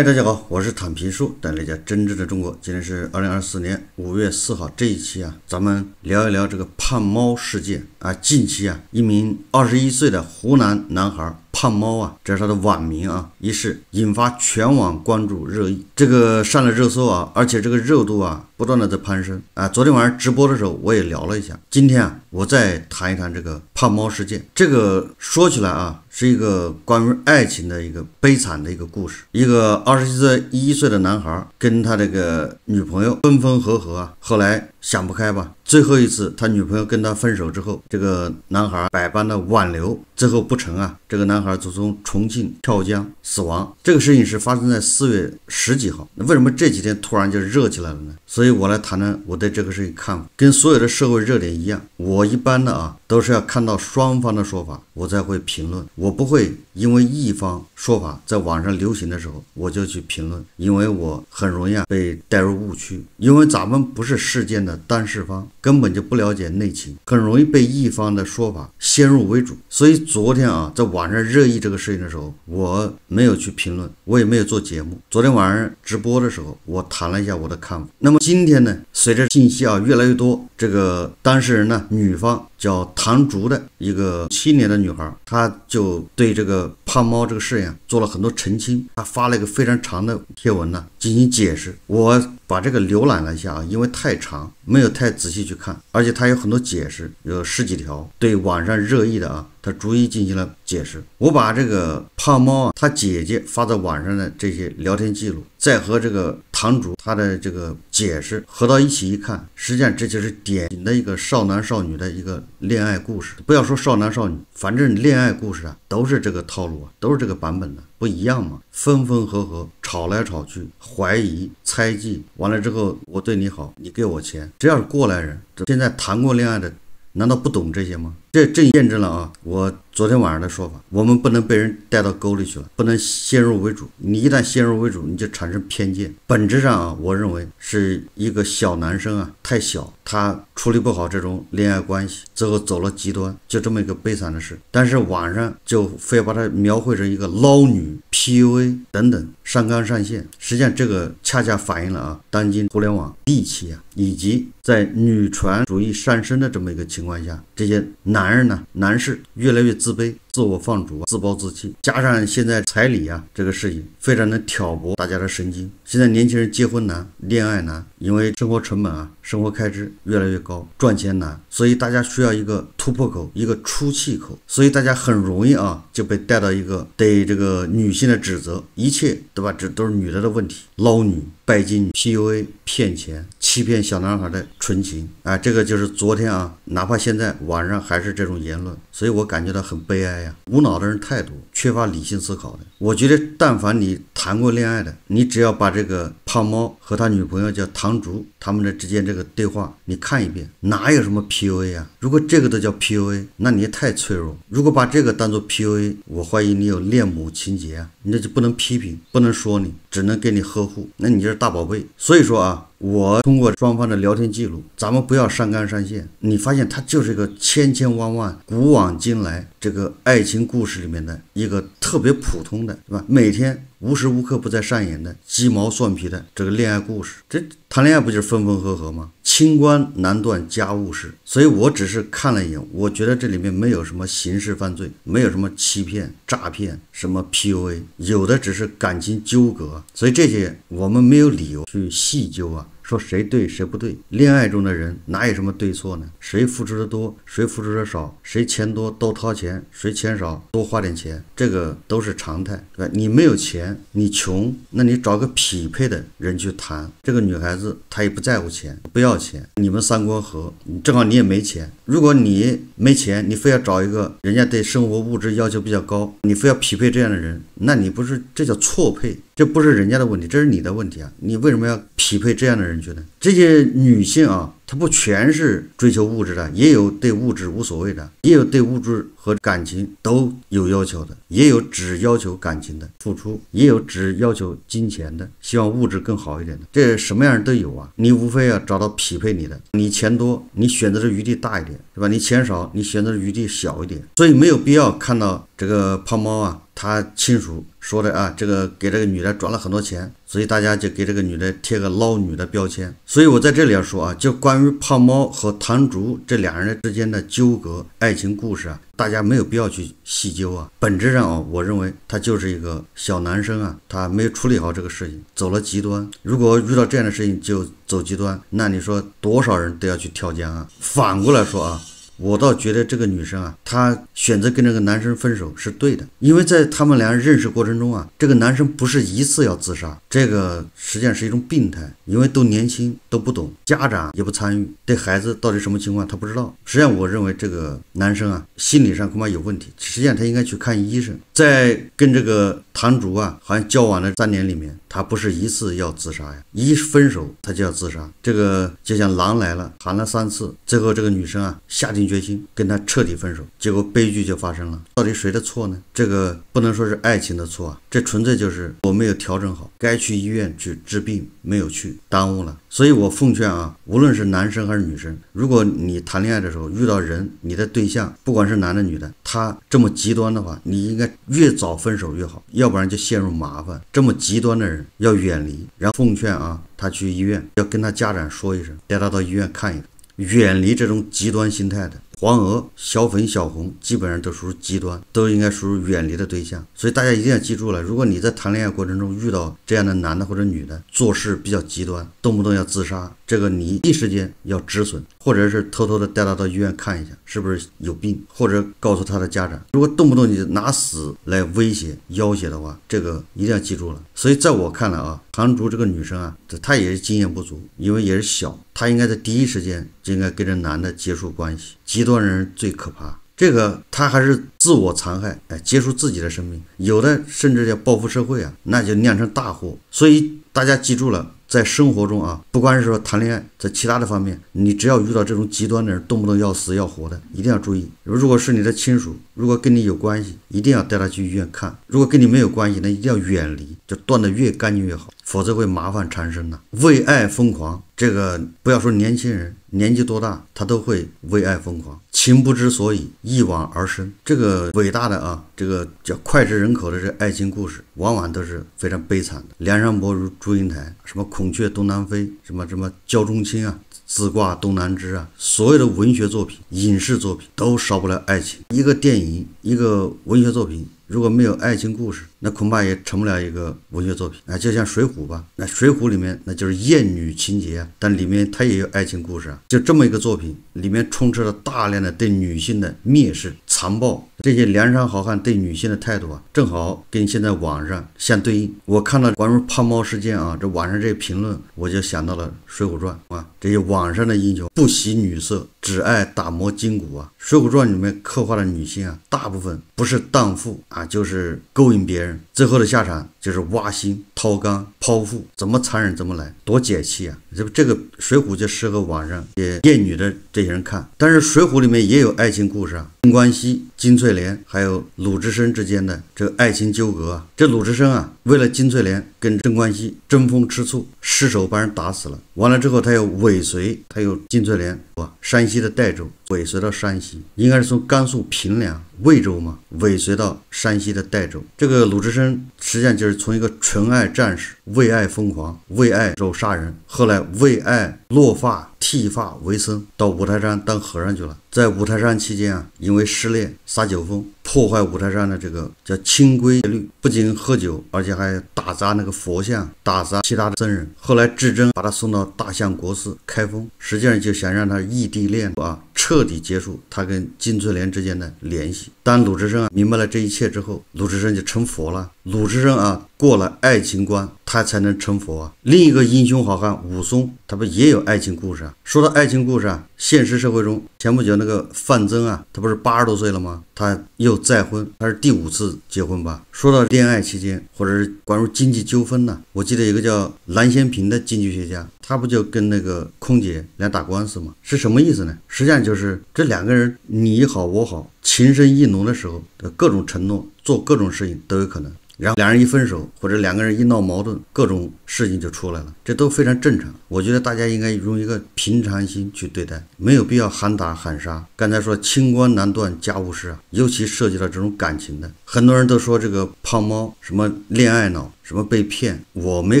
嗨，大家好，我是坦皮树，带来家真挚的中国。今天是二零二四年五月四号，这一期啊，咱们聊一聊这个胖猫事件啊。近期啊，一名二十一岁的湖南男孩。胖猫啊，这是他的网名啊，于是引发全网关注热议。这个上了热搜啊，而且这个热度啊，不断的在攀升啊。昨天晚上直播的时候，我也聊了一下。今天啊，我再谈一谈这个胖猫事件。这个说起来啊，是一个关于爱情的一个悲惨的一个故事。一个二十七岁一岁的男孩，跟他这个女朋友分分合合，后来想不开吧。最后一次，他女朋友跟他分手之后，这个男孩百般的挽留，最后不成啊，这个男孩就从重庆跳江死亡。这个事情是发生在四月十几号。那为什么这几天突然就热起来了呢？所以我来谈谈我对这个事情看法。跟所有的社会热点一样，我一般的啊都是要看到双方的说法，我才会评论。我不会因为一方说法在网上流行的时候，我就去评论，因为我很容易啊被带入误区。因为咱们不是事件的当事方。根本就不了解内情，很容易被一方的说法先入为主。所以昨天啊，在网上热议这个事情的时候，我没有去评论，我也没有做节目。昨天晚上直播的时候，我谈了一下我的看法。那么今天呢，随着信息啊越来越多，这个当事人呢，女方叫唐竹的一个七年的女孩，她就对这个胖猫这个事情做了很多澄清。她发了一个非常长的贴文呢，进行解释。我把这个浏览了一下啊，因为太长，没有太仔细。去看，而且他有很多解释，有十几条对网上热议的啊，他逐一进行了解释。我把这个胖猫啊，他姐姐发在网上的这些聊天记录，再和这个。堂主他的这个解释合到一起一看，实际上这就是典型的一个少男少女的一个恋爱故事。不要说少男少女，反正恋爱故事啊，都是这个套路啊，都是这个版本的，不一样嘛。分分合合，吵来吵去，怀疑、猜忌，完了之后我对你好，你给我钱。只要是过来人，现在谈过恋爱的，难道不懂这些吗？这正验证了啊，我昨天晚上的说法。我们不能被人带到沟里去了，不能先入为主。你一旦先入为主，你就产生偏见。本质上啊，我认为是一个小男生啊太小，他处理不好这种恋爱关系，最后走了极端，就这么一个悲惨的事。但是网上就非要把他描绘成一个捞女、PUA 等等，上纲上线。实际上这个恰恰反映了啊，当今互联网戾气啊，以及在女权主义上升的这么一个情况下，这些男。男人呢？男士越来越自卑。自我放逐、自暴自弃，加上现在彩礼啊这个事情，非常的挑拨大家的神经。现在年轻人结婚难、恋爱难，因为生活成本啊、生活开支越来越高，赚钱难，所以大家需要一个突破口、一个出气口，所以大家很容易啊就被带到一个对这个女性的指责，一切对吧？这都是女的的问题，捞女、拜金 PUA、骗钱、欺骗小男孩的纯情啊！这个就是昨天啊，哪怕现在晚上还是这种言论，所以我感觉到很悲哀。呀、无脑的人太多，缺乏理性思考的。我觉得，但凡你谈过恋爱的，你只要把这个胖猫和他女朋友叫唐竹他们的之间这个对话你看一遍，哪有什么 PUA 啊？如果这个都叫 PUA，那你也太脆弱。如果把这个当做 PUA，我怀疑你有恋母情节啊！那就不能批评，不能说你。只能给你呵护，那你就是大宝贝。所以说啊，我通过双方的聊天记录，咱们不要上纲上线。你发现他就是一个千千万万、古往今来这个爱情故事里面的一个特别普通的，对吧？每天无时无刻不在上演的鸡毛蒜皮的这个恋爱故事，这谈恋爱不就是分分合合吗？清官难断家务事，所以我只是看了一眼，我觉得这里面没有什么刑事犯罪，没有什么欺骗、诈骗，什么 PUA，有的只是感情纠葛，所以这些我们没有理由去细究啊。说谁对谁不对？恋爱中的人哪有什么对错呢？谁付出的多，谁付出的少，谁钱多多掏钱，谁钱少多花点钱，这个都是常态，对吧？你没有钱，你穷，那你找个匹配的人去谈。这个女孩子她也不在乎钱，不要钱，你们三观合，正好你也没钱。如果你没钱，你非要找一个人家对生活物质要求比较高，你非要匹配这样的人，那你不是这叫错配？这不是人家的问题，这是你的问题啊！你为什么要匹配这样的人群呢？这些女性啊。他不全是追求物质的，也有对物质无所谓的，也有对物质和感情都有要求的，也有只要求感情的付出，也有只要求金钱的，希望物质更好一点的，这什么样都有啊。你无非要找到匹配你的，你钱多，你选择的余地大一点，对吧？你钱少，你选择的余地小一点，所以没有必要看到这个胖猫啊，他亲属说的啊，这个给这个女的转了很多钱。所以大家就给这个女的贴个捞女的标签。所以我在这里要说啊，就关于胖猫和唐竹这俩人之间的纠葛爱情故事啊，大家没有必要去细究啊。本质上啊，我认为他就是一个小男生啊，他没有处理好这个事情，走了极端。如果遇到这样的事情就走极端，那你说多少人都要去跳江啊？反过来说啊。我倒觉得这个女生啊，她选择跟这个男生分手是对的，因为在他们俩认识过程中啊，这个男生不是一次要自杀，这个实际上是一种病态，因为都年轻都不懂，家长也不参与，对孩子到底什么情况他不知道。实际上我认为这个男生啊，心理上恐怕有问题，实际上他应该去看医生，在跟这个堂主啊好像交往的三年里面。他不是一次要自杀呀，一分手他就要自杀。这个就像狼来了喊了三次，最后这个女生啊下定决心跟他彻底分手，结果悲剧就发生了。到底谁的错呢？这个不能说是爱情的错啊，这纯粹就是我没有调整好，该去医院去治病没有去，耽误了。所以，我奉劝啊，无论是男生还是女生，如果你谈恋爱的时候遇到人，你的对象不管是男的女的，他这么极端的话，你应该越早分手越好，要不然就陷入麻烦。这么极端的人要远离。然后奉劝啊，他去医院，要跟他家长说一声，带他到医院看一看，远离这种极端心态的。黄鹅、小粉、小红基本上都属于极端，都应该属于远离的对象。所以大家一定要记住了，如果你在谈恋爱过程中遇到这样的男的或者女的，做事比较极端，动不动要自杀。这个你第一时间要止损，或者是偷偷的带他到医院看一下，是不是有病，或者告诉他的家长。如果动不动就拿死来威胁、要挟的话，这个一定要记住了。所以在我看来啊，唐竹这个女生啊，她也是经验不足，因为也是小，她应该在第一时间就应该跟这男的结束关系。极端人最可怕，这个她还是自我残害，哎，结束自己的生命，有的甚至要报复社会啊，那就酿成大祸。所以大家记住了。在生活中啊，不管是说谈恋爱，在其他的方面，你只要遇到这种极端的人，动不动要死要活的，一定要注意。如果是你的亲属，如果跟你有关系，一定要带他去医院看；如果跟你没有关系，那一定要远离，就断得越干净越好。否则会麻烦缠身呐。为爱疯狂，这个不要说年轻人，年纪多大他都会为爱疯狂。情不知所以，一往而深。这个伟大的啊，这个叫脍炙人口的这爱情故事，往往都是非常悲惨的。梁山伯与祝英台，什么孔雀东南飞，什么什么焦仲卿啊，自挂东南枝啊。所有的文学作品、影视作品都少不了爱情。一个电影，一个文学作品。如果没有爱情故事，那恐怕也成不了一个文学作品啊！就像《水浒》吧，那《水浒》里面那就是艳女情节啊，但里面它也有爱情故事啊。就这么一个作品，里面充斥了大量的对女性的蔑视、残暴，这些梁山好汉对女性的态度啊，正好跟现在网上相对应。我看到关于胖猫事件啊，这网上这些评论，我就想到了《水浒传》啊，这些网上的英雄不喜女色。只爱打磨筋骨啊，《水浒传》里面刻画的女性啊，大部分不是荡妇啊，就是勾引别人，最后的下场就是挖心、掏肝、剖腹，怎么残忍怎么来，多解气啊！这不，这个《水浒》就适合网上给艳女的这些人看。但是《水浒》里面也有爱情故事啊，林关西。金翠莲还有鲁智深之间的这爱情纠葛啊，这鲁智深啊，为了金翠莲跟郑关西争风吃醋，失手把人打死了。完了之后，他又尾随，他又金翠莲啊，山西的代州，尾随到山西，应该是从甘肃平凉、渭州嘛，尾随到山西的代州。这个鲁智深实际上就是从一个纯爱战士，为爱疯狂，为爱手杀人，后来为爱落发。剃发为僧，到五台山当和尚去了。在五台山期间啊，因为失恋，撒酒疯。破坏五台山的这个叫清规戒律，不仅喝酒，而且还打砸那个佛像，打砸其他的僧人。后来智真把他送到大相国寺开封，实际上就想让他异地恋啊，彻底结束他跟金翠莲之间的联系。当鲁智深啊明白了这一切之后，鲁智深就成佛了。鲁智深啊过了爱情关，他才能成佛啊。另一个英雄好汉武松，他不也有爱情故事啊？说到爱情故事啊。现实社会中，前不久那个范增啊，他不是八十多岁了吗？他又再婚，他是第五次结婚吧？说到恋爱期间，或者是关于经济纠纷呢？我记得一个叫蓝先平的经济学家，他不就跟那个空姐来打官司吗？是什么意思呢？实际上就是这两个人你好我好情深意浓的时候，各种承诺做各种事情都有可能。然后两人一分手，或者两个人一闹矛盾，各种事情就出来了，这都非常正常。我觉得大家应该用一个平常心去对待，没有必要喊打喊杀。刚才说清官难断家务事啊，尤其涉及到这种感情的，很多人都说这个胖猫什么恋爱脑，什么被骗，我没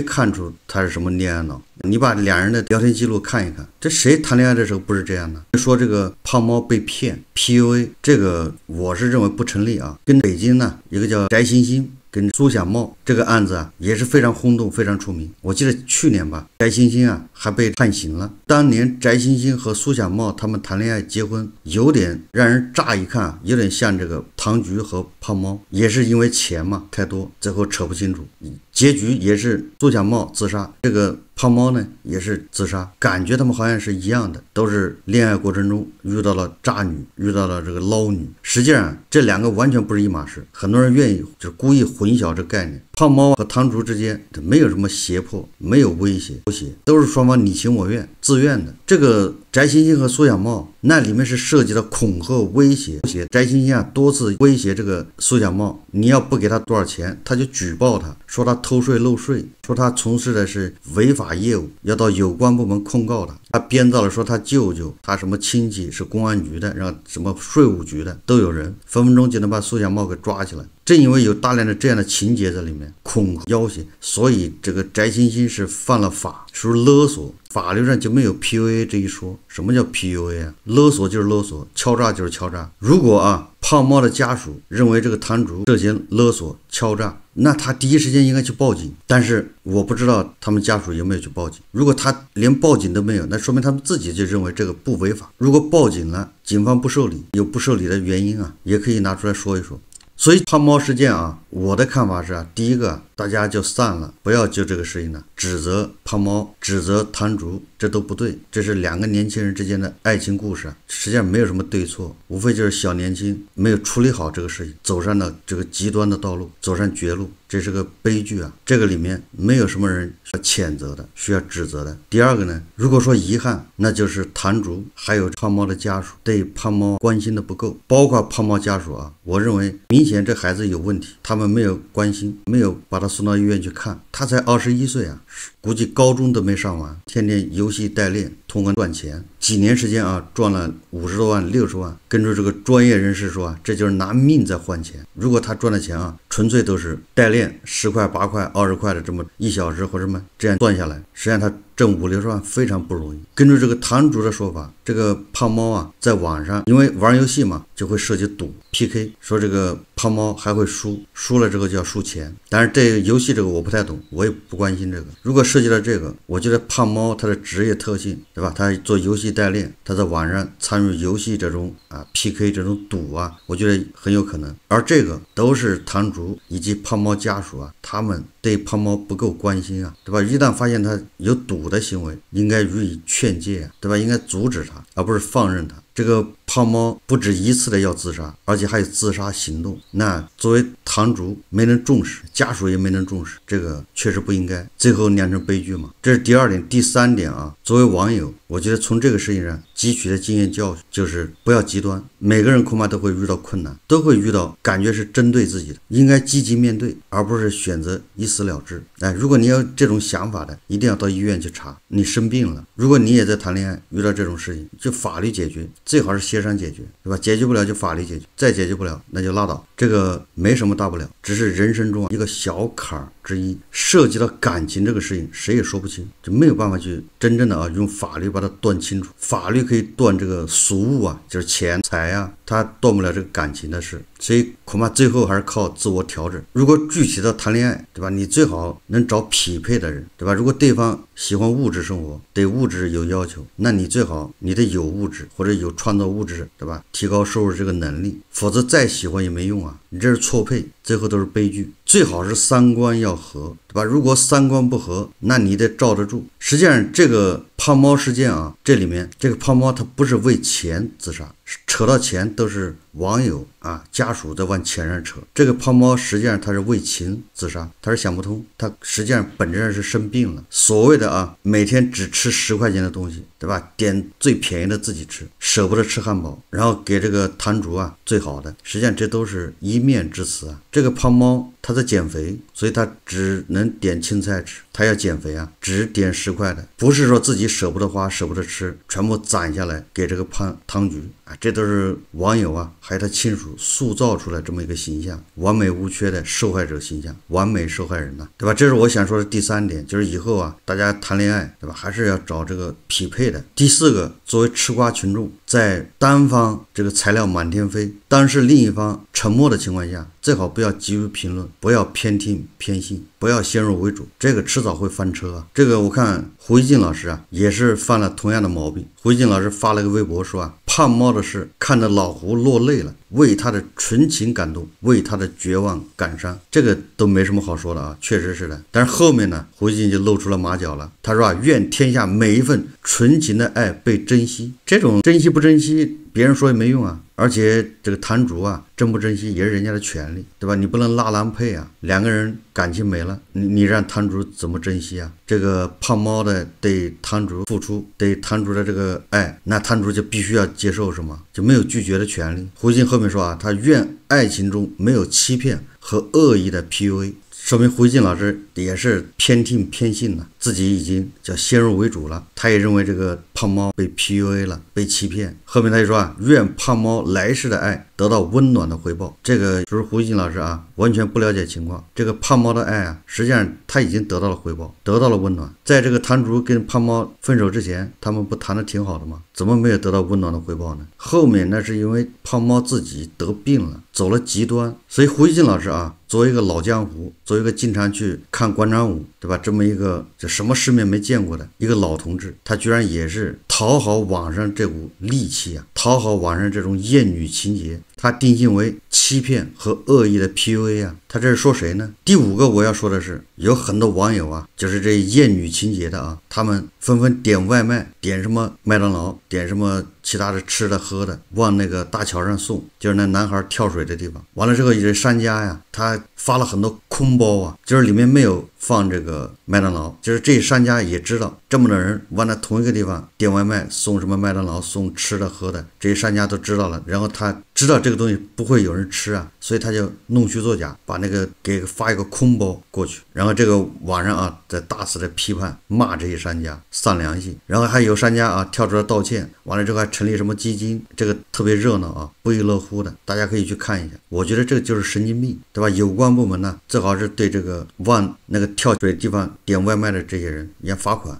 看出他是什么恋爱脑。你把两人的聊天记录看一看，这谁谈恋爱的时候不是这样呢？说这个胖猫被骗 PUA，这个我是认为不成立啊。跟北京呢，一个叫翟欣欣跟苏小茂这个案子啊，也是非常轰动，非常出名。我记得去年吧，该欣欣啊。还被判刑了。当年翟欣欣和苏小茂他们谈恋爱结婚，有点让人乍一看有点像这个唐菊和胖猫，也是因为钱嘛太多，最后扯不清楚，结局也是苏小茂自杀，这个胖猫呢也是自杀，感觉他们好像是一样的，都是恋爱过程中遇到了渣女，遇到了这个捞女。实际上这两个完全不是一码事，很多人愿意就是故意混淆这概念。胖猫和堂主之间，没有什么胁迫，没有威胁，威胁都是双方你情我愿，自愿的。这个翟星星和苏小茂那里面是涉及到恐吓、威胁、威胁。翟星星啊多次威胁这个苏小茂，你要不给他多少钱，他就举报他，说他偷税漏税，说他从事的是违法业务，要到有关部门控告他。他编造了说他舅舅、他什么亲戚是公安局的，让什么税务局的都有人，分分钟就能把苏小茂给抓起来。正因为有大量的这样的情节在里面恐吓要挟，所以这个翟欣欣是犯了法，属于勒索。法律上就没有 PUA 这一说。什么叫 PUA 啊？勒索就是勒索，敲诈就是敲诈。如果啊胖猫的家属认为这个摊主涉嫌勒索、敲诈，那他第一时间应该去报警。但是我不知道他们家属有没有去报警。如果他连报警都没有，那说明他们自己就认为这个不违法。如果报警了，警方不受理，有不受理的原因啊，也可以拿出来说一说。所以胖猫事件啊，我的看法是啊，第一个大家就散了，不要就这个事情呢指责胖猫，指责摊主。这都不对，这是两个年轻人之间的爱情故事，实际上没有什么对错，无非就是小年轻没有处理好这个事情，走上了这个极端的道路，走上绝路，这是个悲剧啊！这个里面没有什么人要谴责的，需要指责的。第二个呢，如果说遗憾，那就是谭竹还有胖猫的家属对胖猫关心的不够，包括胖猫家属啊，我认为明显这孩子有问题，他们没有关心，没有把他送到医院去看，他才二十一岁啊，估计高中都没上完，天天游。游戏代练。通过赚钱，几年时间啊，赚了五十多万、六十万。根据这个专业人士说啊，这就是拿命在换钱。如果他赚的钱啊，纯粹都是代练，十块、八块、二十块的这么一小时或者什么这样赚下来，实际上他挣五六十万非常不容易。根据这个堂主的说法，这个胖猫啊，在网上因为玩游戏嘛，就会涉及赌 PK。说这个胖猫还会输，输了之后就要输钱。但是这游戏这个我不太懂，我也不关心这个。如果涉及到这个，我觉得胖猫他的职业特性。对吧？他做游戏代练，他在网上参与游戏这种啊 PK 这种赌啊，我觉得很有可能。而这个都是堂主以及胖猫家属啊，他们对胖猫不够关心啊，对吧？一旦发现他有赌的行为，应该予以劝诫，对吧？应该阻止他，而不是放任他。这个。胖猫不止一次的要自杀，而且还有自杀行动。那作为堂主没能重视，家属也没能重视，这个确实不应该，最后酿成悲剧嘛。这是第二点，第三点啊。作为网友，我觉得从这个事情上汲取的经验教训就是不要极端。每个人恐怕都会遇到困难，都会遇到感觉是针对自己的，应该积极面对，而不是选择一死了之。哎，如果你有这种想法的，一定要到医院去查，你生病了。如果你也在谈恋爱，遇到这种事情，就法律解决，最好是先。协商解决，对吧？解决不了就法律解决，再解决不了那就拉倒。这个没什么大不了，只是人生中一个小坎儿。之一涉及到感情这个事情，谁也说不清，就没有办法去真正的啊用法律把它断清楚。法律可以断这个俗物啊，就是钱财啊，它断不了这个感情的事，所以恐怕最后还是靠自我调整。如果具体到谈恋爱，对吧？你最好能找匹配的人，对吧？如果对方喜欢物质生活，对物质有要求，那你最好你得有物质或者有创造物质，对吧？提高收入这个能力，否则再喜欢也没用啊。你这是错配，最后都是悲剧。最好是三观要合。对吧？如果三观不合，那你得罩得住。实际上，这个胖猫事件啊，这里面这个胖猫他不是为钱自杀，扯到钱都是网友啊、家属在往钱上扯。这个胖猫实际上他是为情自杀，他是想不通，他实际上本质上是生病了。所谓的啊，每天只吃十块钱的东西，对吧？点最便宜的自己吃，舍不得吃汉堡，然后给这个摊主啊最好的。实际上这都是一面之词啊。这个胖猫。他在减肥，所以他只能点青菜吃。他要减肥啊，只点十块的，不是说自己舍不得花、舍不得吃，全部攒下来给这个胖汤菊。这都是网友啊，还有他亲属塑造出来这么一个形象，完美无缺的受害者形象，完美受害人呐，对吧？这是我想说的第三点，就是以后啊，大家谈恋爱，对吧？还是要找这个匹配的。第四个，作为吃瓜群众，在单方这个材料满天飞，但是另一方沉默的情况下，最好不要急于评论，不要偏听偏信，不要先入为主，这个迟早会翻车。啊。这个我看胡一静老师啊，也是犯了同样的毛病。胡一静老师发了个微博说啊。胖猫的事，看得老胡落泪了。为他的纯情感动，为他的绝望感伤，这个都没什么好说的啊，确实是的。但是后面呢，胡静就露出了马脚了。他说啊，愿天下每一份纯情的爱被珍惜。这种珍惜不珍惜，别人说也没用啊。而且这个摊主啊，珍不珍惜也是人家的权利，对吧？你不能拉郎配啊，两个人感情没了，你你让摊主怎么珍惜啊？这个胖猫的对摊主付出，对摊主的这个爱，那摊主就必须要接受，是吗？没有拒绝的权利。胡静后面说啊，他愿爱情中没有欺骗和恶意的 PUA。说明胡一静老师也是偏听偏信了，自己已经叫先入为主了。他也认为这个胖猫被 PUA 了，被欺骗。后面他就说啊，愿胖猫来世的爱得到温暖的回报。这个就是胡一静老师啊，完全不了解情况。这个胖猫的爱啊，实际上他已经得到了回报，得到了温暖。在这个谭竹跟胖猫分手之前，他们不谈的挺好的吗？怎么没有得到温暖的回报呢？后面那是因为胖猫自己得病了，走了极端。所以胡一静老师啊。作为一个老江湖，作为一个经常去看广场舞，对吧？这么一个就什么世面没见过的一个老同志，他居然也是讨好网上这股戾气啊，讨好网上这种艳女情节，他定性为欺骗和恶意的 PUA 啊。他这是说谁呢？第五个我要说的是，有很多网友啊，就是这厌女情节的啊，他们纷纷点外卖，点什么麦当劳，点什么其他的吃的喝的，往那个大桥上送，就是那男孩跳水的地方。完了之后，这商家呀，他发了很多空包啊，就是里面没有放这个麦当劳，就是这商家也知道，这么多人往那同一个地方点外卖，送什么麦当劳，送吃的喝的，这些商家都知道了，然后他知道这个东西不会有人吃啊。所以他就弄虚作假，把那个给发一个空包过去，然后这个网上啊在大肆的批判骂这些商家丧良心，然后还有商家啊跳出来道歉，完了之后还成立什么基金，这个特别热闹啊，不亦乐乎的，大家可以去看一下。我觉得这就是神经病，对吧？有关部门呢，最好是对这个往那个跳水地方点外卖的这些人要罚款。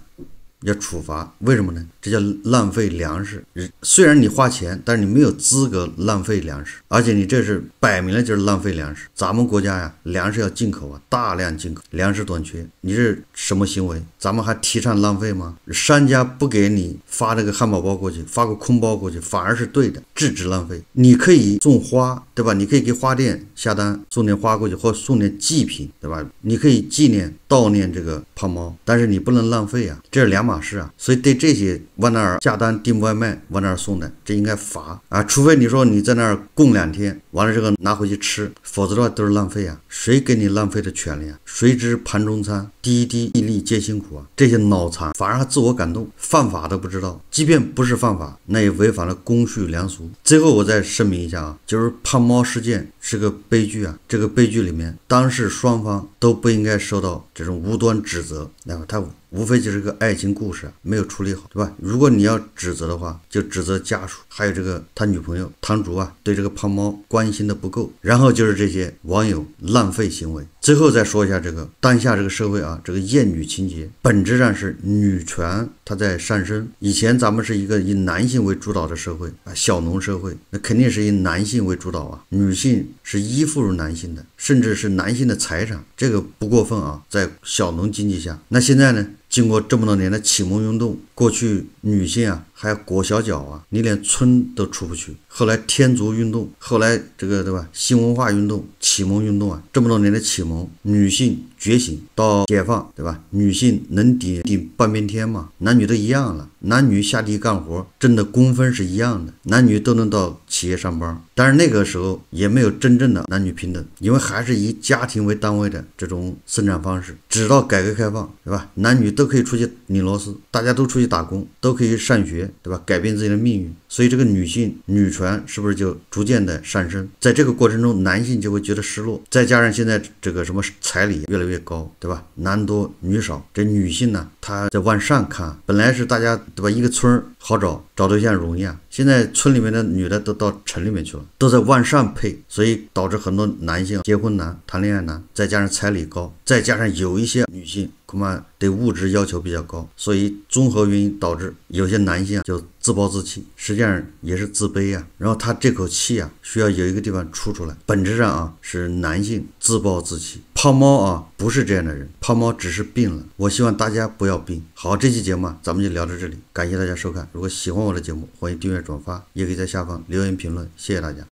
要处罚，为什么呢？这叫浪费粮食。虽然你花钱，但是你没有资格浪费粮食，而且你这是摆明了就是浪费粮食。咱们国家呀，粮食要进口啊，大量进口，粮食短缺。你是什么行为？咱们还提倡浪费吗？商家不给你发这个汉堡包过去，发个空包过去，反而是对的，制止浪费。你可以送花，对吧？你可以给花店下单送点花过去，或送点祭品，对吧？你可以纪念悼念这个胖猫，但是你不能浪费啊，这是两码。嘛事啊，所以对这些往那儿下单订外卖往那儿送的，这应该罚啊！除非你说你在那儿供两天，完了之后拿回去吃，否则的话都是浪费啊！谁给你浪费的权利啊？谁知盘中餐，滴滴粒粒皆辛苦啊！这些脑残反而还自我感动，犯法都不知道，即便不是犯法，那也违反了公序良俗。最后我再声明一下啊，就是胖猫事件是个悲剧啊！这个悲剧里面，当事双方都不应该受到这种无端指责，然后他。无非就是个爱情故事，没有处理好，对吧？如果你要指责的话，就指责家属，还有这个他女朋友唐竹啊，对这个胖猫关心的不够。然后就是这些网友浪费行为。最后再说一下这个当下这个社会啊，这个厌女情节本质上是女权它在上升。以前咱们是一个以男性为主导的社会啊，小农社会那肯定是以男性为主导啊，女性是依附于男性的，甚至是男性的财产，这个不过分啊。在小农经济下，那现在呢？经过这么多年的启蒙运动，过去女性啊还要裹小脚啊，你连村都出不去。后来天足运动，后来这个对吧？新文化运动、启蒙运动啊，这么多年的启蒙，女性。觉醒到解放，对吧？女性能顶顶半边天吗？男女都一样了，男女下地干活挣的工分是一样的，男女都能到企业上班。但是那个时候也没有真正的男女平等，因为还是以家庭为单位的这种生产方式。直到改革开放，对吧？男女都可以出去拧螺丝，大家都出去打工，都可以上学，对吧？改变自己的命运。所以这个女性女权是不是就逐渐的上升？在这个过程中，男性就会觉得失落。再加上现在这个什么彩礼越来越。越高，对吧？男多女少，这女性呢，她在往上看。本来是大家对吧？一个村好找，找对象容易啊。现在村里面的女的都到城里面去了，都在往上配，所以导致很多男性结婚难、谈恋爱难。再加上彩礼高，再加上有一些女性。恐怕对物质要求比较高，所以综合原因导致有些男性啊就自暴自弃，实际上也是自卑呀。然后他这口气啊需要有一个地方出出来，本质上啊是男性自暴自弃。胖猫啊不是这样的人，胖猫只是病了。我希望大家不要病。好，这期节目啊，咱们就聊到这里，感谢大家收看。如果喜欢我的节目，欢迎订阅转发，也可以在下方留言评论。谢谢大家。